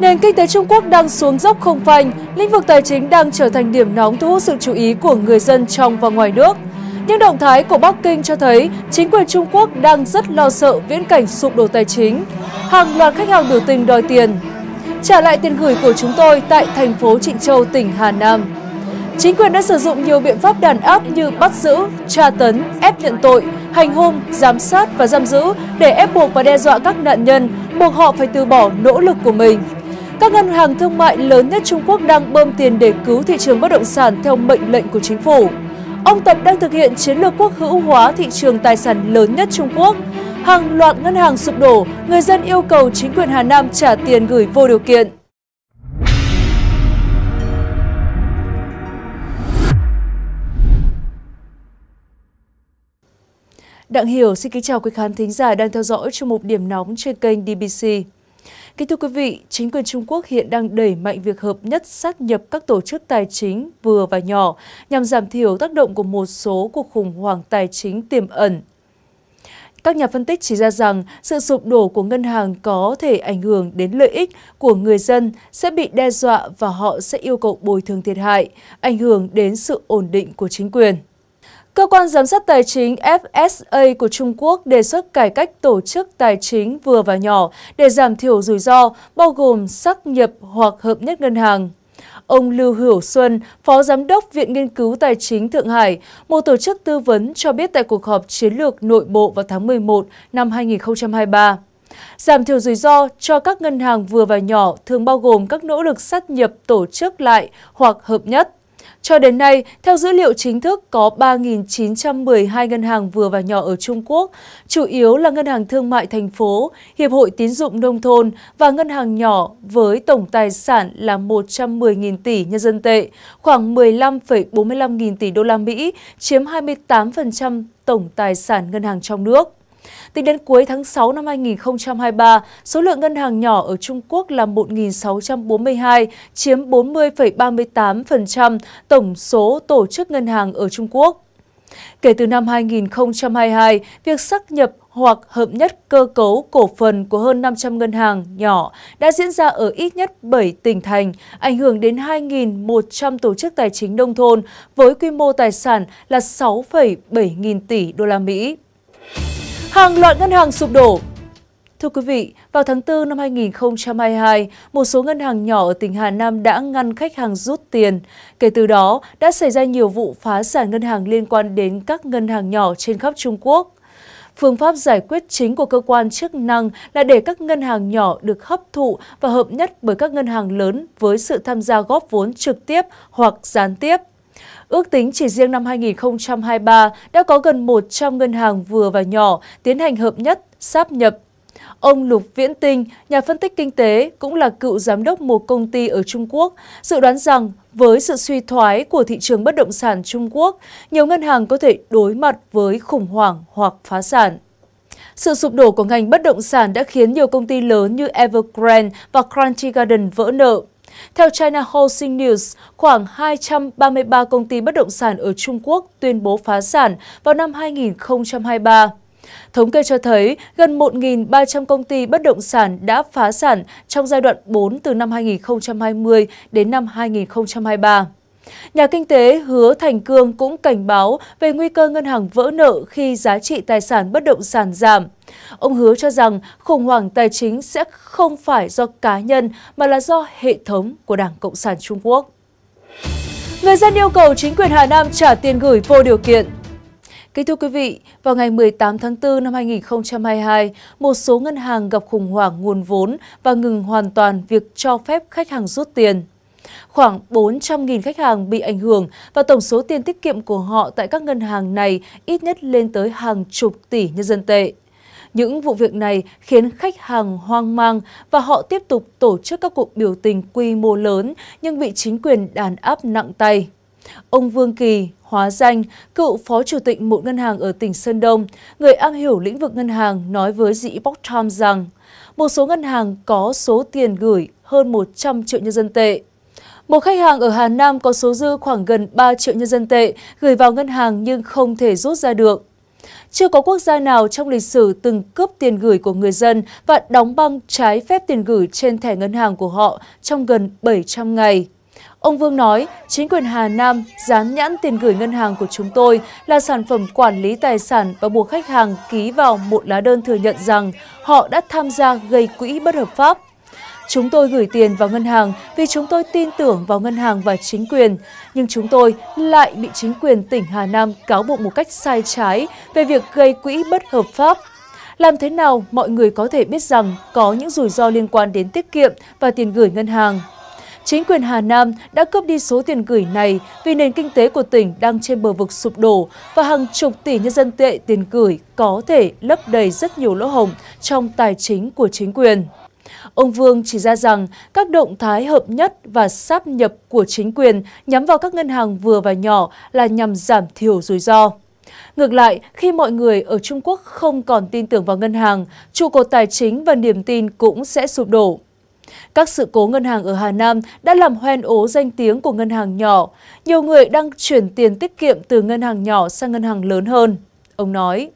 Nền kinh tế Trung Quốc đang xuống dốc không phanh, lĩnh vực tài chính đang trở thành điểm nóng thu hút sự chú ý của người dân trong và ngoài nước. Những động thái của Bắc Kinh cho thấy chính quyền Trung Quốc đang rất lo sợ viễn cảnh sụp đổ tài chính. Hàng loạt khách hàng biểu tình đòi tiền. Trả lại tiền gửi của chúng tôi tại thành phố Trịnh Châu, tỉnh Hà Nam. Chính quyền đã sử dụng nhiều biện pháp đàn áp như bắt giữ, tra tấn, ép nhận tội, hành hung, giám sát và giam giữ để ép buộc và đe dọa các nạn nhân, buộc họ phải từ bỏ nỗ lực của mình. Các ngân hàng thương mại lớn nhất Trung Quốc đang bơm tiền để cứu thị trường bất động sản theo mệnh lệnh của chính phủ. Ông Tập đang thực hiện chiến lược quốc hữu hóa thị trường tài sản lớn nhất Trung Quốc. Hàng loạt ngân hàng sụp đổ, người dân yêu cầu chính quyền Hà Nam trả tiền gửi vô điều kiện. Đặng Hiểu xin kính chào quý khán thính giả đang theo dõi chương mục Điểm nóng trên kênh DBC. Kính thưa quý vị, chính quyền Trung Quốc hiện đang đẩy mạnh việc hợp nhất sát nhập các tổ chức tài chính vừa và nhỏ nhằm giảm thiểu tác động của một số cuộc khủng hoảng tài chính tiềm ẩn các nhà phân tích chỉ ra rằng sự sụp đổ của ngân hàng có thể ảnh hưởng đến lợi ích của người dân sẽ bị đe dọa và họ sẽ yêu cầu bồi thường thiệt hại, ảnh hưởng đến sự ổn định của chính quyền. Cơ quan giám sát tài chính FSA của Trung Quốc đề xuất cải cách tổ chức tài chính vừa và nhỏ để giảm thiểu rủi ro, bao gồm sắc nhập hoặc hợp nhất ngân hàng. Ông Lưu Hữu Xuân, Phó Giám đốc Viện Nghiên cứu Tài chính Thượng Hải, một tổ chức tư vấn cho biết tại cuộc họp chiến lược nội bộ vào tháng 11 năm 2023. Giảm thiểu rủi ro cho các ngân hàng vừa và nhỏ thường bao gồm các nỗ lực sát nhập tổ chức lại hoặc hợp nhất. Cho đến nay, theo dữ liệu chính thức, có 3.912 ngân hàng vừa và nhỏ ở Trung Quốc, chủ yếu là Ngân hàng Thương mại Thành phố, Hiệp hội Tín dụng Nông thôn và Ngân hàng nhỏ với tổng tài sản là 110.000 tỷ nhân dân tệ, khoảng 15,45 nghìn tỷ đô la Mỹ, chiếm 28% tổng tài sản ngân hàng trong nước. Tính đến cuối tháng 6 năm 2023, số lượng ngân hàng nhỏ ở Trung Quốc là 1.642, chiếm 40,38% tổng số tổ chức ngân hàng ở Trung Quốc. Kể từ năm 2022, việc xác nhập hoặc hợp nhất cơ cấu cổ phần của hơn 500 ngân hàng nhỏ đã diễn ra ở ít nhất 7 tỉnh thành, ảnh hưởng đến 2.100 tổ chức tài chính nông thôn với quy mô tài sản là 6,7 nghìn tỷ đô la Mỹ. Hàng loạt ngân hàng sụp đổ. Thưa quý vị, vào tháng 4 năm 2022, một số ngân hàng nhỏ ở tỉnh Hà Nam đã ngăn khách hàng rút tiền. Kể từ đó, đã xảy ra nhiều vụ phá sản ngân hàng liên quan đến các ngân hàng nhỏ trên khắp Trung Quốc. Phương pháp giải quyết chính của cơ quan chức năng là để các ngân hàng nhỏ được hấp thụ và hợp nhất bởi các ngân hàng lớn với sự tham gia góp vốn trực tiếp hoặc gián tiếp. Ước tính chỉ riêng năm 2023 đã có gần 100 ngân hàng vừa và nhỏ tiến hành hợp nhất, sáp nhập. Ông Lục Viễn Tinh, nhà phân tích kinh tế, cũng là cựu giám đốc một công ty ở Trung Quốc, dự đoán rằng với sự suy thoái của thị trường bất động sản Trung Quốc, nhiều ngân hàng có thể đối mặt với khủng hoảng hoặc phá sản. Sự sụp đổ của ngành bất động sản đã khiến nhiều công ty lớn như Evergrande và Crunchy Garden vỡ nợ. Theo China Housing News, khoảng 233 công ty bất động sản ở Trung Quốc tuyên bố phá sản vào năm 2023. Thống kê cho thấy, gần 1.300 công ty bất động sản đã phá sản trong giai đoạn 4 từ năm 2020 đến năm 2023. Nhà kinh tế Hứa Thành Cương cũng cảnh báo về nguy cơ ngân hàng vỡ nợ khi giá trị tài sản bất động sản giảm. Ông hứa cho rằng khủng hoảng tài chính sẽ không phải do cá nhân mà là do hệ thống của Đảng Cộng sản Trung Quốc. Người dân yêu cầu chính quyền Hà Nam trả tiền gửi vô điều kiện. Kính thưa quý vị, vào ngày 18 tháng 4 năm 2022, một số ngân hàng gặp khủng hoảng nguồn vốn và ngừng hoàn toàn việc cho phép khách hàng rút tiền. Khoảng 400.000 khách hàng bị ảnh hưởng và tổng số tiền tiết kiệm của họ tại các ngân hàng này ít nhất lên tới hàng chục tỷ nhân dân tệ. Những vụ việc này khiến khách hàng hoang mang và họ tiếp tục tổ chức các cuộc biểu tình quy mô lớn nhưng bị chính quyền đàn áp nặng tay. Ông Vương Kỳ, hóa danh, cựu phó chủ tịch một ngân hàng ở tỉnh Sơn Đông, người am hiểu lĩnh vực ngân hàng nói với The Epoch Times rằng một số ngân hàng có số tiền gửi hơn 100 triệu nhân dân tệ. Một khách hàng ở Hà Nam có số dư khoảng gần 3 triệu nhân dân tệ gửi vào ngân hàng nhưng không thể rút ra được. Chưa có quốc gia nào trong lịch sử từng cướp tiền gửi của người dân và đóng băng trái phép tiền gửi trên thẻ ngân hàng của họ trong gần 700 ngày. Ông Vương nói, chính quyền Hà Nam dán nhãn tiền gửi ngân hàng của chúng tôi là sản phẩm quản lý tài sản và buộc khách hàng ký vào một lá đơn thừa nhận rằng họ đã tham gia gây quỹ bất hợp pháp. Chúng tôi gửi tiền vào ngân hàng vì chúng tôi tin tưởng vào ngân hàng và chính quyền, nhưng chúng tôi lại bị chính quyền tỉnh Hà Nam cáo buộc một cách sai trái về việc gây quỹ bất hợp pháp. Làm thế nào mọi người có thể biết rằng có những rủi ro liên quan đến tiết kiệm và tiền gửi ngân hàng? Chính quyền Hà Nam đã cướp đi số tiền gửi này vì nền kinh tế của tỉnh đang trên bờ vực sụp đổ và hàng chục tỷ nhân dân tệ tiền gửi có thể lấp đầy rất nhiều lỗ hổng trong tài chính của chính quyền. Ông Vương chỉ ra rằng các động thái hợp nhất và sáp nhập của chính quyền nhắm vào các ngân hàng vừa và nhỏ là nhằm giảm thiểu rủi ro. Ngược lại, khi mọi người ở Trung Quốc không còn tin tưởng vào ngân hàng, trụ cột tài chính và niềm tin cũng sẽ sụp đổ. Các sự cố ngân hàng ở Hà Nam đã làm hoen ố danh tiếng của ngân hàng nhỏ. Nhiều người đang chuyển tiền tiết kiệm từ ngân hàng nhỏ sang ngân hàng lớn hơn. Ông nói.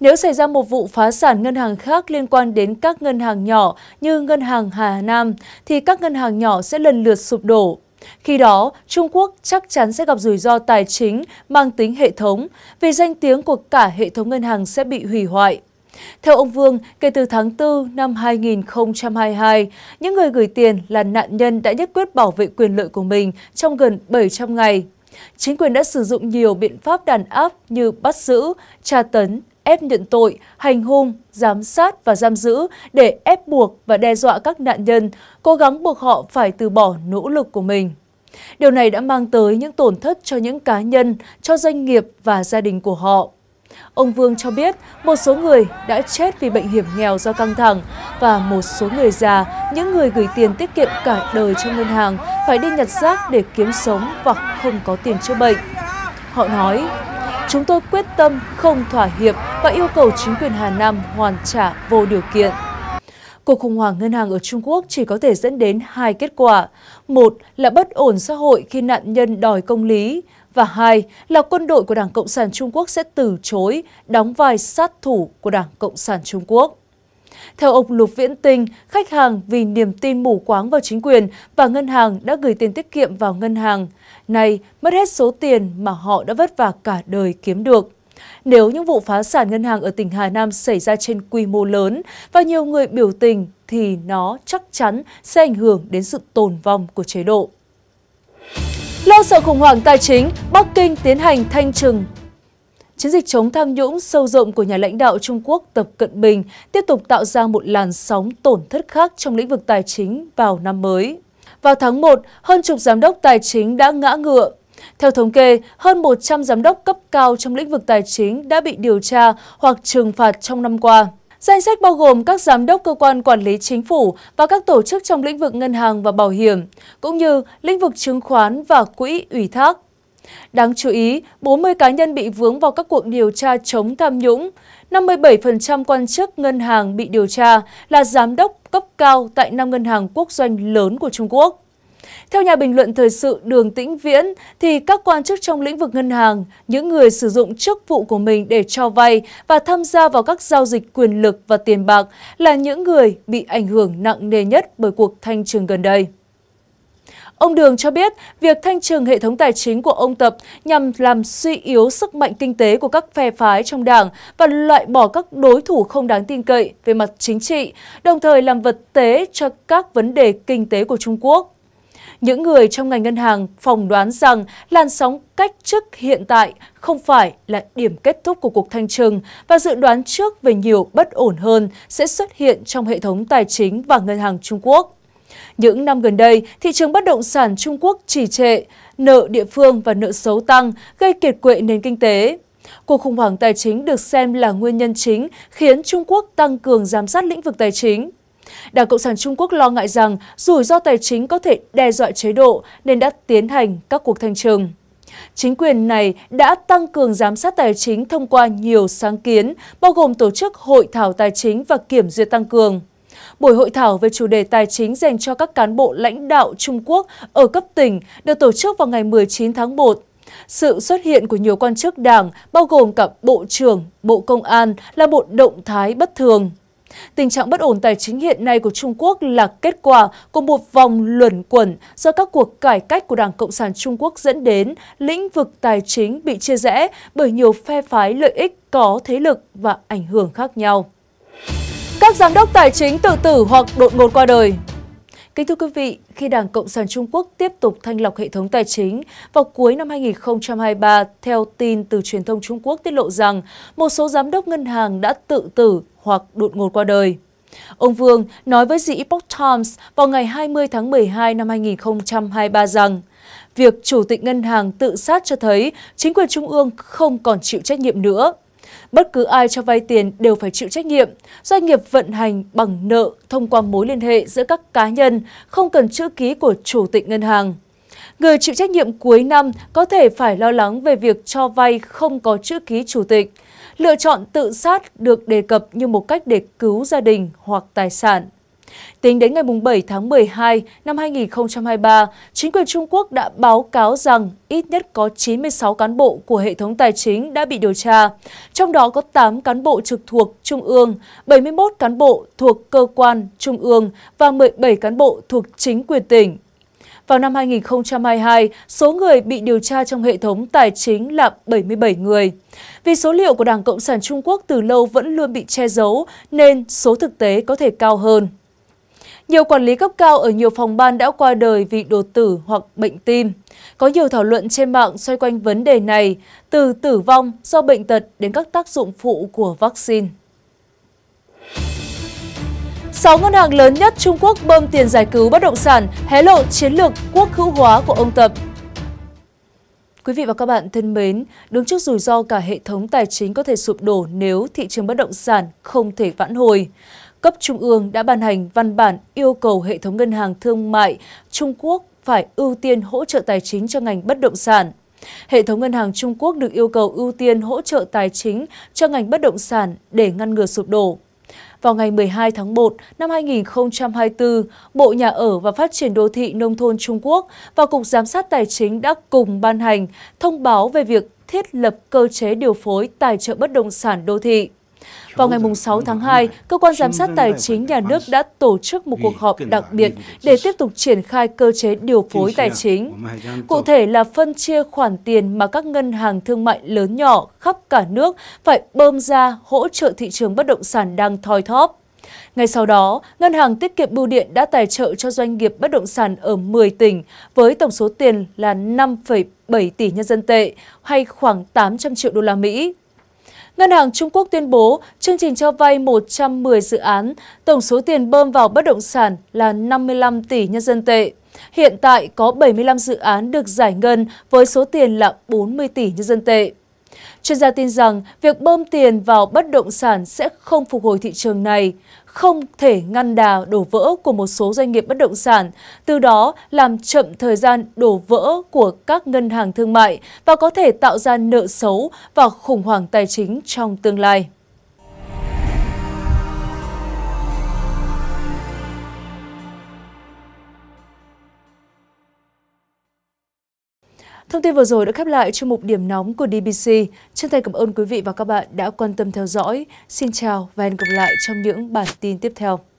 Nếu xảy ra một vụ phá sản ngân hàng khác liên quan đến các ngân hàng nhỏ như ngân hàng Hà Nam, thì các ngân hàng nhỏ sẽ lần lượt sụp đổ. Khi đó, Trung Quốc chắc chắn sẽ gặp rủi ro tài chính mang tính hệ thống, vì danh tiếng của cả hệ thống ngân hàng sẽ bị hủy hoại. Theo ông Vương, kể từ tháng 4 năm 2022, những người gửi tiền là nạn nhân đã nhất quyết bảo vệ quyền lợi của mình trong gần 700 ngày. Chính quyền đã sử dụng nhiều biện pháp đàn áp như bắt giữ, tra tấn, ép nhận tội, hành hung, giám sát và giam giữ để ép buộc và đe dọa các nạn nhân, cố gắng buộc họ phải từ bỏ nỗ lực của mình. Điều này đã mang tới những tổn thất cho những cá nhân, cho doanh nghiệp và gia đình của họ. Ông Vương cho biết một số người đã chết vì bệnh hiểm nghèo do căng thẳng và một số người già, những người gửi tiền tiết kiệm cả đời cho ngân hàng phải đi nhặt rác để kiếm sống hoặc không có tiền chữa bệnh. Họ nói, Chúng tôi quyết tâm không thỏa hiệp và yêu cầu chính quyền Hà Nam hoàn trả vô điều kiện. Cuộc khủng hoảng ngân hàng ở Trung Quốc chỉ có thể dẫn đến hai kết quả. Một là bất ổn xã hội khi nạn nhân đòi công lý, và hai là quân đội của Đảng Cộng sản Trung Quốc sẽ từ chối đóng vai sát thủ của Đảng Cộng sản Trung Quốc. Theo ông Lục Viễn Tinh, khách hàng vì niềm tin mù quáng vào chính quyền và ngân hàng đã gửi tiền tiết kiệm vào ngân hàng nay mất hết số tiền mà họ đã vất vả cả đời kiếm được. Nếu những vụ phá sản ngân hàng ở tỉnh Hà Nam xảy ra trên quy mô lớn và nhiều người biểu tình thì nó chắc chắn sẽ ảnh hưởng đến sự tồn vong của chế độ. Lo sợ khủng hoảng tài chính, Bắc Kinh tiến hành thanh trừng Chiến dịch chống tham nhũng sâu rộng của nhà lãnh đạo Trung Quốc Tập Cận Bình tiếp tục tạo ra một làn sóng tổn thất khác trong lĩnh vực tài chính vào năm mới. Vào tháng 1, hơn chục giám đốc tài chính đã ngã ngựa. Theo thống kê, hơn 100 giám đốc cấp cao trong lĩnh vực tài chính đã bị điều tra hoặc trừng phạt trong năm qua. Danh sách bao gồm các giám đốc cơ quan quản lý chính phủ và các tổ chức trong lĩnh vực ngân hàng và bảo hiểm, cũng như lĩnh vực chứng khoán và quỹ ủy thác. Đáng chú ý, 40 cá nhân bị vướng vào các cuộc điều tra chống tham nhũng, 57% quan chức ngân hàng bị điều tra là giám đốc cấp cao tại 5 ngân hàng quốc doanh lớn của Trung Quốc. Theo nhà bình luận thời sự Đường Tĩnh Viễn, thì các quan chức trong lĩnh vực ngân hàng, những người sử dụng chức vụ của mình để cho vay và tham gia vào các giao dịch quyền lực và tiền bạc là những người bị ảnh hưởng nặng nề nhất bởi cuộc thanh trừng gần đây. Ông Đường cho biết, việc thanh trừng hệ thống tài chính của ông Tập nhằm làm suy yếu sức mạnh kinh tế của các phe phái trong đảng và loại bỏ các đối thủ không đáng tin cậy về mặt chính trị, đồng thời làm vật tế cho các vấn đề kinh tế của Trung Quốc. Những người trong ngành ngân hàng phỏng đoán rằng làn sóng cách chức hiện tại không phải là điểm kết thúc của cuộc thanh trừng và dự đoán trước về nhiều bất ổn hơn sẽ xuất hiện trong hệ thống tài chính và ngân hàng Trung Quốc. Những năm gần đây, thị trường bất động sản Trung Quốc trì trệ, nợ địa phương và nợ xấu tăng, gây kiệt quệ nền kinh tế. Cuộc khủng hoảng tài chính được xem là nguyên nhân chính khiến Trung Quốc tăng cường giám sát lĩnh vực tài chính. Đảng Cộng sản Trung Quốc lo ngại rằng rủi ro tài chính có thể đe dọa chế độ nên đã tiến hành các cuộc thanh trừng. Chính quyền này đã tăng cường giám sát tài chính thông qua nhiều sáng kiến, bao gồm tổ chức hội thảo tài chính và kiểm duyệt tăng cường. Buổi hội thảo về chủ đề tài chính dành cho các cán bộ lãnh đạo Trung Quốc ở cấp tỉnh được tổ chức vào ngày 19 tháng 1. Sự xuất hiện của nhiều quan chức đảng, bao gồm cả Bộ trưởng, Bộ Công an, là một động thái bất thường. Tình trạng bất ổn tài chính hiện nay của Trung Quốc là kết quả của một vòng luẩn quẩn do các cuộc cải cách của Đảng Cộng sản Trung Quốc dẫn đến lĩnh vực tài chính bị chia rẽ bởi nhiều phe phái lợi ích có thế lực và ảnh hưởng khác nhau. Các giám đốc tài chính tự tử hoặc đột ngột qua đời. Kính thưa quý vị, khi Đảng Cộng sản Trung Quốc tiếp tục thanh lọc hệ thống tài chính, vào cuối năm 2023, theo tin từ truyền thông Trung Quốc tiết lộ rằng một số giám đốc ngân hàng đã tự tử hoặc đột ngột qua đời. Ông Vương nói với The Epoch Times vào ngày 20 tháng 12 năm 2023 rằng việc chủ tịch ngân hàng tự sát cho thấy chính quyền trung ương không còn chịu trách nhiệm nữa Bất cứ ai cho vay tiền đều phải chịu trách nhiệm. Doanh nghiệp vận hành bằng nợ thông qua mối liên hệ giữa các cá nhân, không cần chữ ký của chủ tịch ngân hàng. Người chịu trách nhiệm cuối năm có thể phải lo lắng về việc cho vay không có chữ ký chủ tịch. Lựa chọn tự sát được đề cập như một cách để cứu gia đình hoặc tài sản. Tính đến ngày 7 tháng 12 năm 2023, chính quyền Trung Quốc đã báo cáo rằng ít nhất có 96 cán bộ của hệ thống tài chính đã bị điều tra, trong đó có 8 cán bộ trực thuộc Trung ương, 71 cán bộ thuộc cơ quan Trung ương và 17 cán bộ thuộc chính quyền tỉnh. Vào năm 2022, số người bị điều tra trong hệ thống tài chính là 77 người. Vì số liệu của Đảng Cộng sản Trung Quốc từ lâu vẫn luôn bị che giấu, nên số thực tế có thể cao hơn. Nhiều quản lý cấp cao ở nhiều phòng ban đã qua đời vì đột tử hoặc bệnh tim. Có nhiều thảo luận trên mạng xoay quanh vấn đề này, từ tử vong do bệnh tật đến các tác dụng phụ của vaccine. 6 ngân hàng lớn nhất Trung Quốc bơm tiền giải cứu bất động sản, hé lộ chiến lược quốc hữu hóa của ông Tập. Quý vị và các bạn thân mến, đứng trước rủi ro cả hệ thống tài chính có thể sụp đổ nếu thị trường bất động sản không thể vãn hồi cấp trung ương đã ban hành văn bản yêu cầu hệ thống ngân hàng thương mại Trung Quốc phải ưu tiên hỗ trợ tài chính cho ngành bất động sản. Hệ thống ngân hàng Trung Quốc được yêu cầu ưu tiên hỗ trợ tài chính cho ngành bất động sản để ngăn ngừa sụp đổ. Vào ngày 12 tháng 1 năm 2024, Bộ Nhà ở và Phát triển Đô thị Nông thôn Trung Quốc và Cục Giám sát Tài chính đã cùng ban hành thông báo về việc thiết lập cơ chế điều phối tài trợ bất động sản đô thị. Vào ngày 6 tháng 2, Cơ quan Giám sát Tài chính Nhà nước đã tổ chức một cuộc họp đặc biệt để tiếp tục triển khai cơ chế điều phối tài chính. Cụ thể là phân chia khoản tiền mà các ngân hàng thương mại lớn nhỏ khắp cả nước phải bơm ra hỗ trợ thị trường bất động sản đang thoi thóp. Ngay sau đó, Ngân hàng Tiết kiệm Bưu điện đã tài trợ cho doanh nghiệp bất động sản ở 10 tỉnh với tổng số tiền là 5,7 tỷ nhân dân tệ hay khoảng 800 triệu đô la Mỹ. Ngân hàng Trung Quốc tuyên bố chương trình cho vay 110 dự án, tổng số tiền bơm vào bất động sản là 55 tỷ nhân dân tệ. Hiện tại có 75 dự án được giải ngân với số tiền là 40 tỷ nhân dân tệ. Chuyên gia tin rằng việc bơm tiền vào bất động sản sẽ không phục hồi thị trường này, không thể ngăn đà đổ vỡ của một số doanh nghiệp bất động sản, từ đó làm chậm thời gian đổ vỡ của các ngân hàng thương mại và có thể tạo ra nợ xấu và khủng hoảng tài chính trong tương lai. Thông tin vừa rồi đã khép lại chương mục điểm nóng của DBC. Chân thành cảm ơn quý vị và các bạn đã quan tâm theo dõi. Xin chào và hẹn gặp lại trong những bản tin tiếp theo.